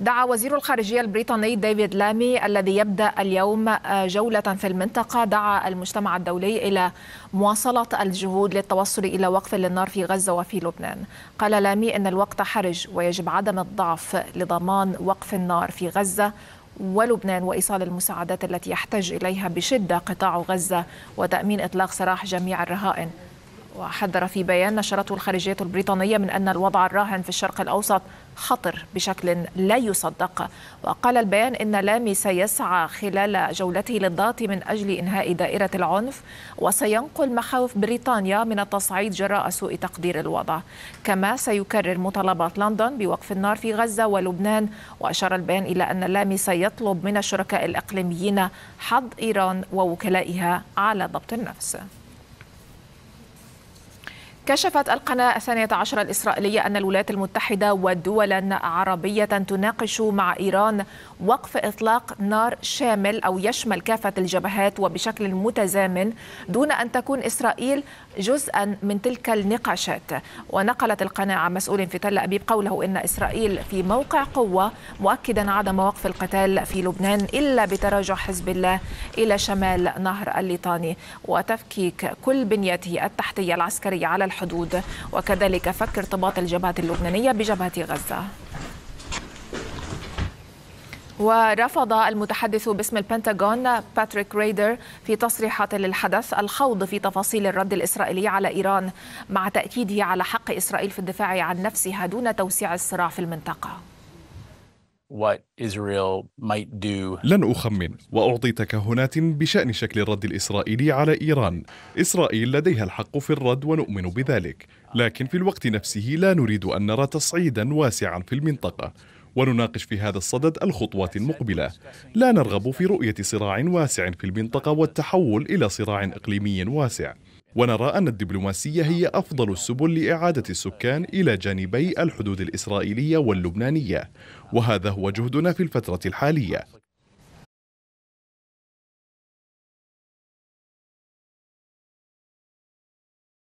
دعا وزير الخارجية البريطاني ديفيد لامي الذي يبدأ اليوم آه، جولة في المنطقة دعا المجتمع الدولي إلى مواصلة الجهود للتوصل إلى وقف للنار في غزة وفي لبنان قال لامي أن الوقت حرج ويجب عدم الضعف لضمان وقف النار في غزة ولبنان وايصال المساعدات التي يحتاج اليها بشده قطاع غزه وتامين اطلاق سراح جميع الرهائن وحذر في بيان نشرته الخارجية البريطانية من أن الوضع الراهن في الشرق الأوسط خطر بشكل لا يصدق وقال البيان إن لامي سيسعى خلال جولته للضغط من أجل إنهاء دائرة العنف وسينقل مخاوف بريطانيا من التصعيد جراء سوء تقدير الوضع كما سيكرر مطالبات لندن بوقف النار في غزة ولبنان وأشار البيان إلى أن لامي سيطلب من الشركاء الإقليميين حض إيران ووكلائها على ضبط النفس كشفت القناة الثانية عشر الإسرائيلية أن الولايات المتحدة ودولا عربية تناقش مع إيران وقف إطلاق نار شامل أو يشمل كافة الجبهات وبشكل متزامن دون أن تكون إسرائيل جزءا من تلك النقاشات ونقلت القناة عن مسؤول في تل أبيب قوله إن إسرائيل في موقع قوة مؤكدا عدم وقف القتال في لبنان إلا بتراجع حزب الله إلى شمال نهر الليطاني وتفكيك كل بنيته التحتية العسكرية على الحدود وكذلك فك ارتباط الجبهة اللبنانية بجبهة غزة ورفض المتحدث باسم البنتاغون باتريك ريدر في تصريحات للحدث الخوض في تفاصيل الرد الإسرائيلي على إيران مع تأكيده على حق إسرائيل في الدفاع عن نفسها دون توسيع الصراع في المنطقة لن أخمن وأعطي تكهنات بشأن شكل الرد الإسرائيلي على إيران إسرائيل لديها الحق في الرد ونؤمن بذلك لكن في الوقت نفسه لا نريد أن نرى تصعيدا واسعا في المنطقة ونناقش في هذا الصدد الخطوات المقبلة لا نرغب في رؤية صراع واسع في المنطقة والتحول إلى صراع إقليمي واسع ونرى أن الدبلوماسية هي أفضل السبل لإعادة السكان إلى جانبي الحدود الإسرائيلية واللبنانية وهذا هو جهدنا في الفترة الحالية